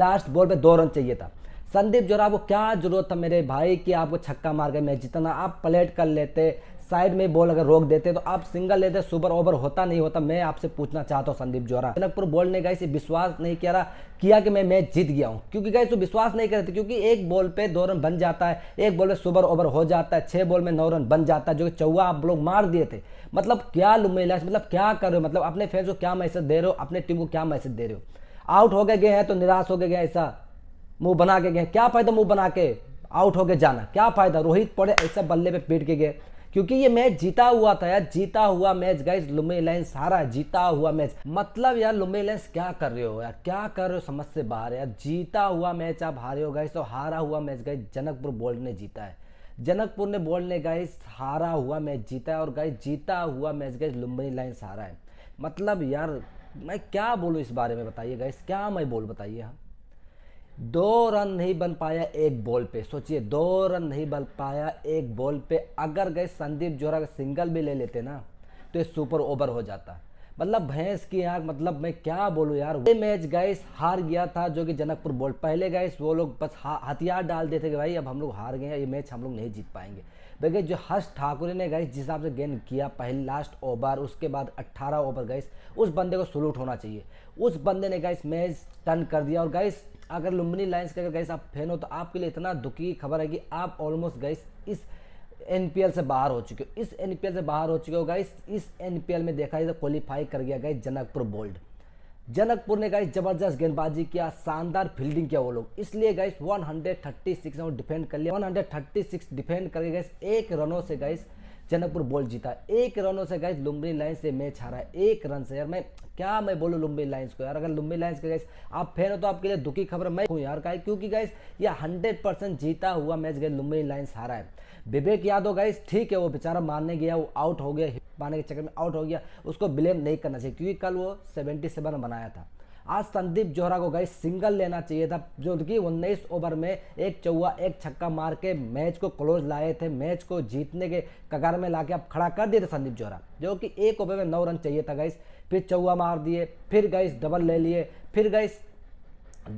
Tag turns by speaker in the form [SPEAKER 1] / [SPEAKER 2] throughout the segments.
[SPEAKER 1] Last ball पे दो run चाहिए था संदीप जोरा को क्या जरूरत था मेरे भाई कि आपको छक्का मार गए मैच जितना आप प्लेट कर लेते साइड में बॉल अगर रोक देते तो आप सिंगल लेते सुपर ओवर होता नहीं होता मैं आपसे पूछना चाहता हूँ संदीप जोरा जनकपुर बॉल ने गाइस विश्वास नहीं किया रहा किया कि मैं मैच जीत गया हूँ क्योंकि गए तो विश्वास नहीं करते क्योंकि एक बॉल पे दो रन बन जाता है एक बॉल पे सुपर ओवर हो जाता है छह बॉल में नौ रन बन जाता है जो कि चौवा आप लोग मार दिए थे मतलब क्या लुमेला मतलब क्या कर रहे हो मतलब अपने फैंस को क्या मैसेज दे रहे हो अपने टीम को क्या मैसेज दे रहे हो आउट हो गए गए हैं तो निराश हो गए गए ऐसा मुंह बना के गए क्या फायदा मुंह बना के आउट हो गए जाना क्या फायदा रोहित पड़े ऐसा बल्ले पे पीट के गए क्योंकि ये मैच जीता हुआ था यार जीता हुआ मैच गए लुम्बी लाइन हारा जीता हुआ मैच मतलब यार लुम्बी लाइन्स क्या कर रहे हो यार क्या कर रहे हो समझ से बाहर यार जीता हुआ मैच आप हारे हो गए तो हारा हुआ मैच गए जनकपुर बोल्ड ने जीता है जनकपुर ने बोल्ड ने गाइज हारा हुआ मैच जीता है और गाइज जीता हुआ मैच गए लुम्बे लाइन्स हारा है मतलब यार मैं क्या बोलूँ इस बारे में बताइए गैस क्या मैं बोल बताइए हम दो रन नहीं बन पाया एक बॉल पे सोचिए दो रन नहीं बन पाया एक बॉल पे अगर गए संदीप जोहरा सिंगल भी ले लेते ना तो ये सुपर ओवर हो जाता मतलब भैंस की आँख मतलब मैं क्या बोलूँ यार ये मैच गाइस हार गया था जो कि जनकपुर बोल्ड पहले गाइस वो लोग बस हथियार डाल देते कि भाई अब हम लोग हार गए ये मैच हम लोग नहीं जीत पाएंगे देखिए जो हर्ष ठाकुर ने गाइस जिस हिसाब से गेंद किया पहले लास्ट ओवर उसके बाद अट्ठारह ओवर गाइस उस बंदे को सलूट होना चाहिए उस बंदे ने गाइस मैच टर्न कर दिया और गाइस अगर लुम्बनी लाइन्स के अगर गाइस आप फैन हो तो आपके लिए इतना दुखी खबर है कि आप ऑलमोस्ट गाइस इस एनपीएल से बाहर हो चुके हो इस एनपीएल से बाहर हो चुके हो गाइस इस एनपीएल में देखा जाए तो क्वालिफाई कर गया गाइस जनकपुर बोल्ड जनकपुर ने गाइस जबरदस्त गेंदबाजी किया शानदार फील्डिंग किया वो लोग इसलिए गाइस 136 सिक्स डिफेंड कर लिया 136 डिफेंड करके गाइस एक रनों से गाइस जनकपुर बॉल जीता एक रनों से गैस लुम्बनी लाइन्स से मैच हारा एक रन से यार मैं क्या मैं बोलूँ लुम्बनी लाइन्स को यार अगर लुम्बी लाइन्स के गैस आप फैन हो तो आपके लिए दुखी खबर मैं हूँ यार का क्योंकि गैस ये हंड्रेड परसेंट जीता हुआ मैच गए लुम्बनी लाइन्स हारा है विवेक यादव गैस ठीक है वो बेचारा मारने गया वो आउट हो गया मारने के चक्कर में आउट हो गया उसको ब्लेम नहीं करना चाहिए क्योंकि कल वो सेवेंटी सेवन बनाया था आज संदीप जोहरा को गई सिंगल लेना चाहिए था जो कि उन्नीस ओवर में एक चौवा एक छक्का मार के मैच को क्लोज लाए थे मैच को जीतने के कगार में ला अब खड़ा कर दिए थे संदीप जोहरा जो कि एक ओवर में नौ रन चाहिए था गाइस फिर चौवा मार दिए फिर गाइस डबल ले लिए फिर गाइस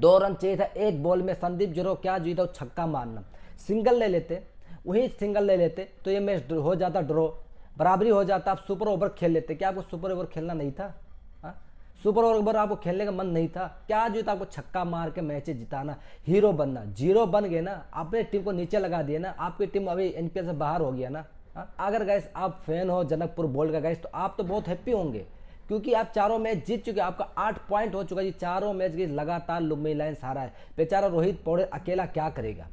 [SPEAKER 1] दो रन चाहिए था एक बॉल में संदीप जोरो क्या जीता वो छक्का मारना सिंगल ले लेते वही सिंगल ले लेते तो ये मैच हो जाता ड्रॉ बराबरी हो जाता आप सुपर ओवर खेल लेते क्या आपको सुपर ओवर खेलना नहीं था सुपर ओवर आपको खेलने का मन नहीं था क्या जो आपको छक्का मार के मैच जिताना हीरो बनना जीरो बन गए ना अपने टीम को नीचे लगा दिया ना आपकी टीम अभी एनपीएल से बाहर हो गया ना हाँ, अगर गैस आप फैन हो जनकपुर बोल्ड का गैस तो आप तो बहुत हैप्पी होंगे क्योंकि आप चारों मैच जीत चुके आपका आठ पॉइंट हो चुका है चारों मैच गई लगातार लुम्बी लाइन सारा है बेचारा रोहित पौड़े अकेला क्या करेगा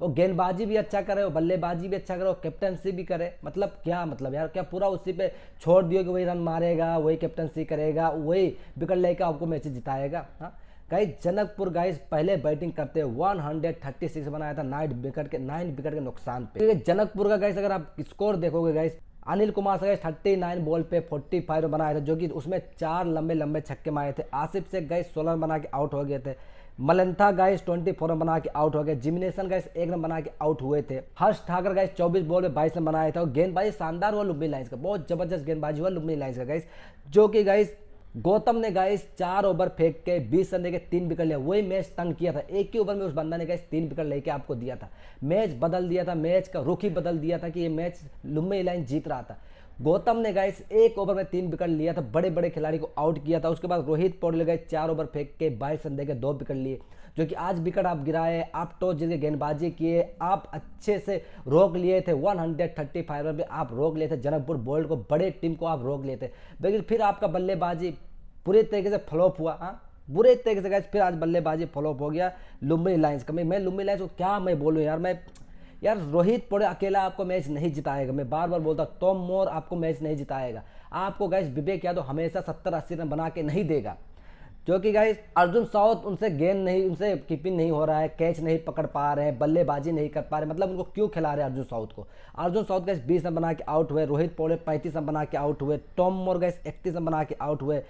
[SPEAKER 1] वो गेंदबाजी भी अच्छा करे वो बल्लेबाजी भी अच्छा करे वो कैप्टनसी भी करे मतलब क्या मतलब यार क्या पूरा उसी पे छोड़ दियो कि वही रन मारेगा वही कैप्टनसी करेगा वही विकेट लेकर आपको मैच जिताएगा हाँ गाइज जनकपुर गाइज पहले बैटिंग करते वन हंड्रेड थर्टी सिक्स बनाया था नाइट विकेट के नाइन विकेट के नुकसान पे जनकपुर का गाइस अगर आप स्कोर देखोगे गाइस अनिल कुमार से थर्टी नाइन बॉल पे फोर्टी फाइव बनाया था जो कि उसमें चार लंबे लंबे छक्के मारे थे आसिफ से गए सोलह बना के आउट हो गए थे मलंथा गाइस 24 रन बना के आउट हो गए जिमिनेशन गाइस एक रन बना के आउट हुए थे हर्ष ठाकर गाइस 24 बॉल में 22 रन बनाए थे और गेंदबाजी शानदार हुआ लुम्बनी लाइन्स का बहुत जबरदस्त गेंदबाजी हुआ लुम्बनी लाइन्स का गाइस जो कि गाइस गौतम ने गाइस चार ओवर फेंक के बीस रन देकर तीन विकेट लिया वही मैच तंग किया था एक ही ओवर में उस बंदा ने गाइस तीन विकेट लेके आपको दिया था मैच बदल दिया था मैच का रुख ही बदल दिया था कि ये मैच लुम्बी लाइन जीत रहा था गौतम ने गाइस एक ओवर में तीन विकेट लिया था बड़े बड़े खिलाड़ी को आउट किया था उसके बाद रोहित पोड़ गए चार ओवर फेंक के बाईस रन दे के दो विकेट लिए जो कि आज विकेट आप गिराए आप टॉस जीत के गेंदबाजी किए आप अच्छे से रोक लिए थे 135 रन में आप रोक लिए थे जनकपुर बोल्ड को बड़े टीम को आप रोक लिए थे लेकिन फिर आपका बल्लेबाजी पूरे तरीके से फ्लॉप हुआ हाँ बुरे तरीके से गए फिर आज बल्लेबाजी फ्लॉप हो गया लुम्बी लाइन्स का मैं लुम्बी लाइन्स को क्या मैं बोलूँ यार मैं यार रोहित पड़े अकेला आपको मैच नहीं जिताएगा मैं बार बार बोलता टॉम मोर आपको मैच नहीं जिताएगा आपको गैस विवेक यादव हमेशा सत्तर अस्सी रन बना के नहीं देगा जो कि गाइस अर्जुन साउथ उनसे गेंद नहीं उनसे कीपिंग नहीं हो रहा है कैच नहीं पकड़ पा रहे हैं बल्लेबाजी नहीं कर पा रहे मतलब उनको क्यों खिला रहे हैं अर्जुन साउथ को अर्जुन साउथ गैस बीस रन बना के आउट हुए रोहित पोड़े पैंतीस रन बना के आउट हुए टॉम मोर गैस इकतीस रन बना के आउट हुए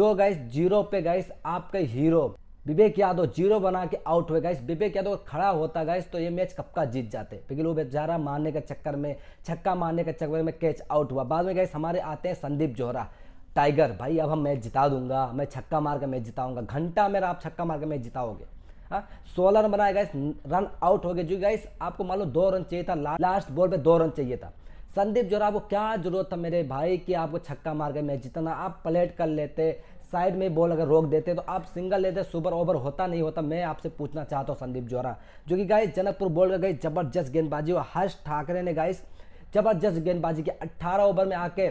[SPEAKER 1] जो गैस जीरो पे गैस आपके हीरो विवेक यादव जीरो बना के आउट हुए गाइस विवेक यादव खड़ा होता गाइस तो ये मैच कब का जीत जाते लेकिन वो बेचारा मारने के चक्कर में छक्का मारने के चक्कर में कैच आउट हुआ बाद में गाइस हमारे आते हैं संदीप जोहरा टाइगर भाई अब हम मैच जिता दूंगा मैं छक्का मार के मैच जिताऊंगा घंटा मेरा आप छक्का मार के मैच जिताओगे हाँ सोलह रन बनाए गए रन आउट हो गए जो गाइस आपको मान लो दो रन चाहिए था ला, लास्ट बॉल पे दो रन चाहिए था संदीप जोरा आपको क्या जरूरत था मेरे भाई कि आपको छक्का मार के मैच जितना आप प्लेट कर लेते साइड में बॉल अगर रोक देते तो आप सिंगल लेते सुपर ओवर होता नहीं होता मैं आपसे पूछना चाहता हूँ संदीप जोरा जो कि गाइस जनकपुर बॉल का गई जबरदस्त गेंदबाजी और हर्ष ठाकरे ने गाइस जबरदस्त गेंदबाजी की अट्ठारह ओवर में आके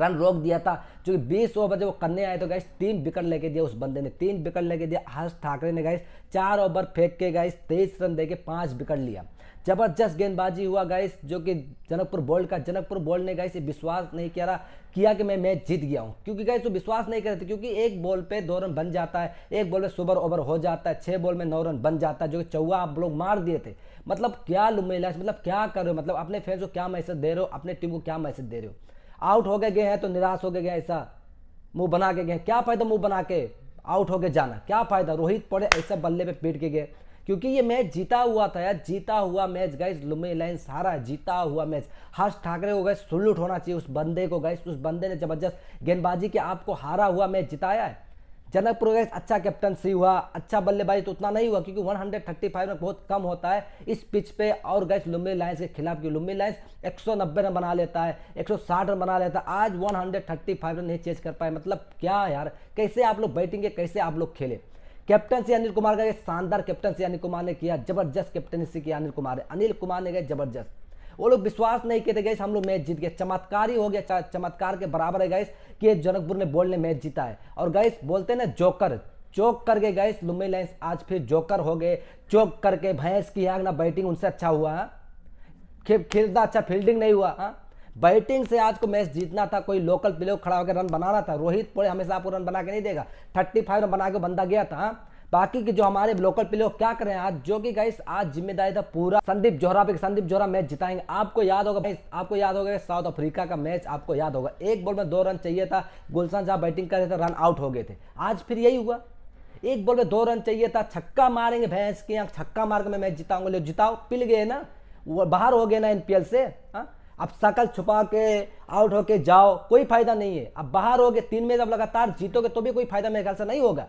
[SPEAKER 1] रन रोक दिया था जो कि बीस ओवर जब वो करने आए तो गैस तीन विकेट लेके दिया उस बंदे ने तीन विकेट लेके दिया हर्ष ठाकरे ने गैस चार ओवर फेंक के गैस तेईस रन दे के पाँच विकेट लिया जबरदस्त गेंदबाजी हुआ गैस जो कि जनकपुर बोल्ड का जनकपुर बोल्ड ने गाइस विश्वास नहीं किया रहा किया कि मैं मैच जीत गया हूँ क्योंकि गैस वो विश्वास नहीं करते क्योंकि एक बॉल पे दो रन बन जाता है एक बॉल में सुपर ओवर हो जाता है छः बॉल में नौ रन बन जाता है जो कि चौवा आप लोग मार दिए थे मतलब क्या लुमेला मतलब क्या कर रहे हो मतलब अपने फैंस को क्या मैसेज दे रहे हो अपने टीम को क्या मैसेज दे रहे हो आउट हो गए गए हैं तो निराश हो गए गए ऐसा मुंह बना के गए क्या फायदा मुंह बना के आउट हो गए जाना क्या फायदा रोहित पड़े ऐसे बल्ले पे पीट के गए क्योंकि ये मैच जीता हुआ था यार जीता हुआ मैच गई लुमे लाइन्स हारा जीता हुआ मैच हर्ष ठाकरे को गए सुलूट होना चाहिए उस बंदे को गए उस बंदे ने जबरदस्त गेंदबाजी के आपको हारा हुआ मैच जिताया है जनक प्रोग्रेस अच्छा कैप्टनसी हुआ अच्छा बल्लेबाजी तो उतना नहीं हुआ क्योंकि 135 में बहुत कम होता है इस पिच पे और गैस लुम्बी लाइन्स के खिलाफ की लुम्बी लाइन्स 190 रन बना लेता है 160 रन बना लेता है आज 135 रन नहीं चेज कर पाए मतलब क्या यार कैसे आप लोग बैटिंग कैसे आप लोग खेले कैप्टनसी अनिल कुमार का शानदार कैप्टनसी अनिल कुमार ने किया जबरदस्त कैप्टनसी किया अनिल कुमार ने अनिल कुमार ने गए जबरदस्त वो लोग विश्वास नहीं किए थे गए हम लोग मैच जीत गए चमत्कार ही हो गया चमत्कार के बराबर है गए कि जनकपुर ने बोल्ड ने मैच जीता है और गाइस बोलते हैं ना जोकर चौक करके गाइस लुम्बी लाइन्स आज फिर जोकर हो गए चौक करके भैंस की आग ना बैटिंग उनसे अच्छा हुआ हाँ? खेल खेलता अच्छा फील्डिंग नहीं हुआ हाँ बैटिंग से आज को मैच जीतना था कोई लोकल प्लेयर खड़ा होकर रन बनाना था रोहित पोड़े हमेशा आपको रन बना के नहीं देगा थर्टी फाइव रन बना के बंदा गया था हाँ? बाकी के जो हमारे लोकल प्लेयर क्या कर रहे हैं आज जो कि गाइस आज जिम्मेदारी था पूरा संदीप जोहरा पे संदीप जोहरा मैच जिताएंगे आपको याद होगा गाइस आपको याद होगा साउथ अफ्रीका का मैच आपको याद होगा एक बॉल में दो रन चाहिए था गुलशन जहाँ बैटिंग कर रहे थे रन आउट हो गए थे आज फिर यही हुआ एक बॉल में दो रन चाहिए था छक्का मारेंगे भैंस के यहाँ छक्का मार के मैं मैच जिताऊंगा जिताओ पिल गए ना वो बाहर हो गए ना एनपीएल से हाँ अब सकल छुपा के आउट होके जाओ कोई फायदा नहीं है अब बाहर हो गए तीन मैच अब लगातार जीतोगे तो भी कोई फायदा मेरे ख्याल से नहीं होगा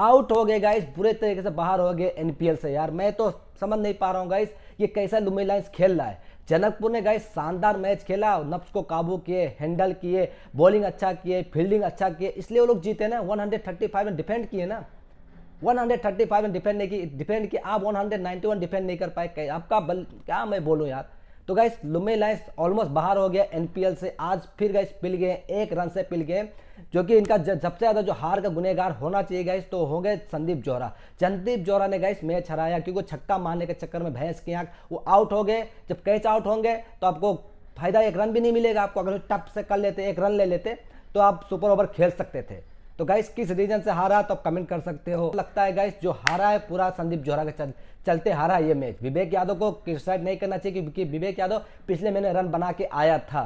[SPEAKER 1] आउट हो गए गाइस बुरे तरीके से बाहर हो गए एनपीएल से यार मैं तो समझ नहीं पा रहा हूँ गाइस ये कैसा लुम्बी लाइन्स खेल रहा है जनकपुर ने गाइस शानदार मैच खेला नफ्स को काबू किए हैंडल किए बॉलिंग अच्छा किए फील्डिंग अच्छा किए इसलिए वो लोग जीते ना वन में डिफेंड किए ना 135 में डिफेंड नहीं की डिफेंड किए आप 191 डिफेंड नहीं कर पाए आपका बल क्या मैं बोलूँ यार तो गाइस लुमे लाइन्स ऑलमोस्ट बाहर हो गया एनपीएल से आज फिर गाइस पिल गए एक रन से पिल गए जो कि इनका सबसे ज़्यादा जो हार का गुनेगार होना चाहिए गाइस तो होंगे संदीप जोरा संदीप जोरा ने गाइस मैच हराया क्योंकि छक्का मारने के चक्कर में भैंस की आंख वो आउट हो गए जब कैच आउट होंगे तो आपको फायदा एक रन भी नहीं मिलेगा आपको अगर टप से कर लेते एक रन ले लेते तो आप सुपर ओवर खेल सकते थे तो गाइस किस रीजन से हारा तो आप कमेंट कर सकते हो लगता है गाइस जो हारा है पूरा संदीप जोहरा के चल, चलते हारा ये मैच विवेक यादव को क्रिटिसाइड नहीं करना चाहिए क्योंकि विवेक यादव पिछले महीने रन बना के आया था